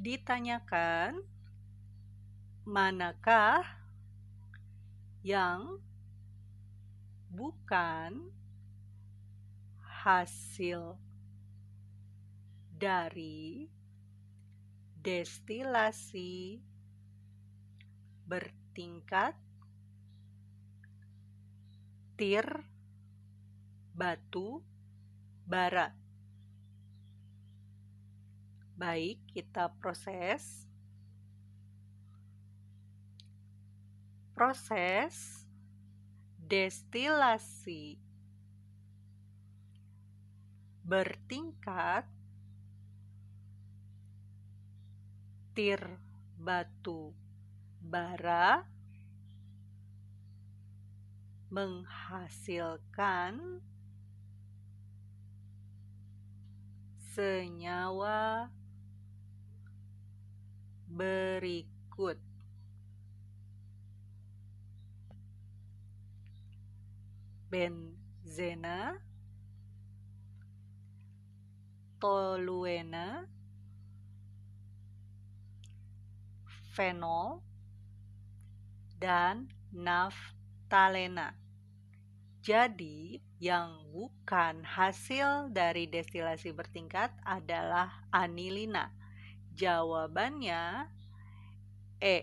ditanyakan manakah yang bukan hasil dari destilasi bertingkat tir batu barat baik kita proses proses destilasi bertingkat tir batu bara menghasilkan senyawa berikut. Benzena, toluena, fenol, dan naftalena. Jadi, yang bukan hasil dari destilasi bertingkat adalah anilina Jawabannya E.